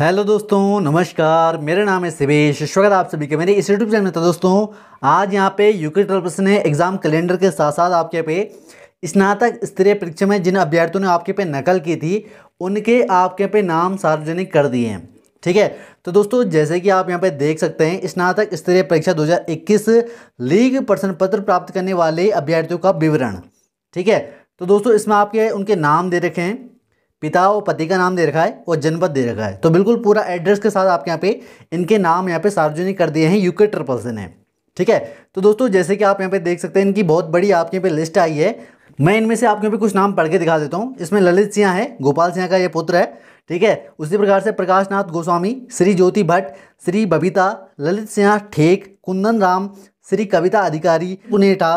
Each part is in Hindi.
हेलो दोस्तों नमस्कार मेरा नाम है शिवेश स्वागत आप सभी के मेरे इस यूट्यूब चैनल में तो दोस्तों आज यहाँ पे यूके ट्रपस ने एग्ज़ाम कैलेंडर के साथ साथ आपके पे स्नातक स्तरीय परीक्षा में जिन अभ्यर्थियों ने आपके पे नकल की थी उनके आपके पे नाम सार्वजनिक कर दिए हैं ठीक है तो दोस्तों जैसे कि आप यहाँ पे देख सकते हैं स्नातक स्तरीय परीक्षा दो लीग प्रश्न पत्र प्राप्त करने वाले अभ्यर्थियों का विवरण ठीक है तो दोस्तों इसमें आपके उनके नाम दे रखे हैं पिता और पति का नाम दे रखा है और जनपद दे रखा है तो बिल्कुल पूरा एड्रेस के साथ आपके यहाँ पे इनके नाम यहाँ पे सार्वजनिक कर दिए हैं यूके ट्रिपल्सन ने ठीक है तो दोस्तों जैसे कि आप यहाँ पे देख सकते हैं इनकी बहुत बड़ी आपके यहाँ पे लिस्ट आई है मैं इनमें से आपके यहाँ पे कुछ नाम पढ़ के दिखा देता हूँ इसमें ललित सिंह है गोपाल सिंह का ये पुत्र है ठीक है उसी प्रकार से प्रकाशनाथ गोस्वामी श्री ज्योति भट्ट श्री बबीता ललित सिंह ठेक कुंदन राम श्री कविता अधिकारी पुनेटा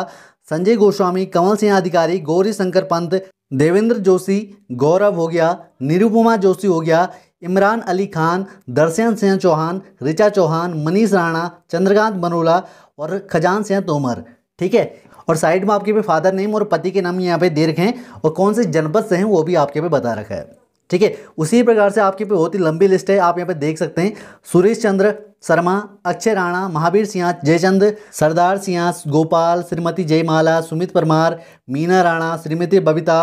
संजय गोस्वामी कंवल सिंह अधिकारी गौरी शंकर पंत देवेंद्र जोशी गौरव हो गया निरुपमा जोशी हो गया इमरान अली खान दर्शन सिंह चौहान ऋचा चौहान मनीष राणा चंद्रकांत मनोला और खजान सिंह तोमर ठीक है और साइड में आपके पे फादर नेम और पति के नाम यहाँ पे दे रखे हैं और कौन से जनपद से हैं वो भी आपके पे बता रखा है ठीक है उसी प्रकार से आपकी पे बहुत ही लंबी लिस्ट है आप यहाँ पे देख सकते हैं सुरेश चंद्र शर्मा अक्षय राणा महावीर सिंह जयचंद सरदार सिंह गोपाल श्रीमती जयमाला सुमित परमार मीना राणा श्रीमती बबीता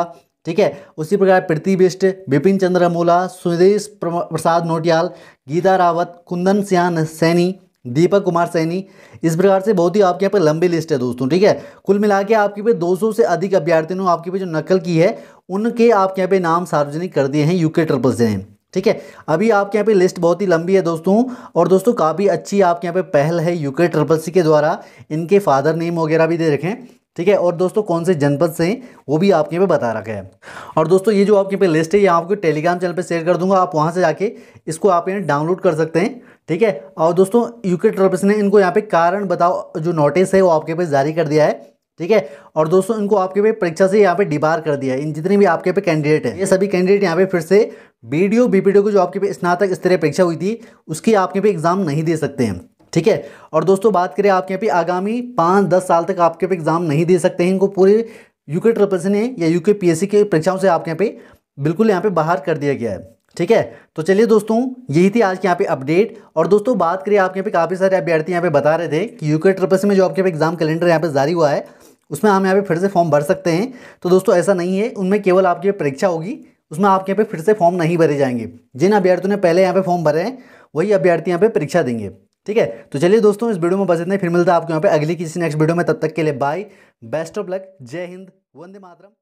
ठीक है उसी प्रकार प्रीति बिष्ट विपिन चंद्र अमोला सुदेश प्रसाद नोटियाल गीता रावत कुंदन सिंह सैनी दीपक कुमार सैनी इस प्रकार से बहुत ही आपके यहाँ पर लंबी लिस्ट है दोस्तों ठीक है कुल मिला के आपके पे 200 से अधिक अभ्यर्थियों ने आपके पे जो नकल की है उनके आपके यहाँ पे नाम सार्वजनिक कर दिए हैं यूके ट्रिपल से ठीक है अभी आपके यहाँ पे लिस्ट बहुत ही लंबी है दोस्तों और दोस्तों काफ़ी अच्छी आपके यहाँ पे पहल है यूके ट्रिपल सी के द्वारा इनके फादर नेम वगैरह भी दे रखें ठीक है और दोस्तों कौन से जनपद से हैं वो भी आपके यहाँ पे बता रखा है और दोस्तों ये जो आपके पे लिस्ट है ये आपको टेलीग्राम चैनल पे शेयर कर दूंगा आप वहाँ से जाके इसको आप यहाँ डाउनलोड कर सकते हैं ठीक है और दोस्तों यूके ट्रपस ने इनको यहाँ पे कारण बताओ जो नोटिस है वो आपके पे जारी कर दिया है ठीक है और दोस्तों इनको आपके पे परीक्षा से यहाँ पे डिबार कर दिया है इन जितने भी आपके पे कैंडिडेट हैं ये सभी कैंडिडेट यहाँ पे फिर से बी डी बीडीओ बीपीडीओ को जो आपके पे स्नातक स्तरीय परीक्षा हुई थी उसकी आपके पे एग्जाम नहीं दे सकते हैं ठीक है और दोस्तों बात करें आपके यहाँ पे आगामी पाँच दस साल तक आपके पे एग्ज़ाम नहीं दे सकते हैं इनको पूरे यूके ट्रिपल सी ने या यूके पीएससी के परीक्षाओं से आपके यहाँ पे बिल्कुल यहाँ पे बाहर कर दिया गया है ठीक है तो चलिए दोस्तों यही थी आज के यहाँ पे अपडेट और दोस्तों बात करिए आपके यहाँ पे काफ़ी सारे अभ्यर्थी यहाँ पे बता रहे थे कि यूके ट्रिपल सी में जो आपके यहाँ पे एग्ज़ाम कैलेंडर यहाँ पे जारी हुआ है उसमें हम यहाँ पे फिर से फॉर्म भर सकते हैं तो दोस्तों ऐसा नहीं है उनमें केवल आपकी परीक्षा होगी उसमें आपके यहाँ पे फिर से फॉर्म नहीं भरे जाएंगे जिन अभ्यर्थियों ने पहले यहाँ पे फॉर्म भरे हैं वही अभ्यर्थी यहाँ पे परीक्षा देंगे ठीक है तो चलिए दोस्तों इस वीडियो में बस इतना ही फिर मिलता है आपको यहाँ पे अगली किसी नेक्स्ट वीडियो में तब तक के लिए बाय बेस्ट ऑफ लक जय हिंद वंदे मातरम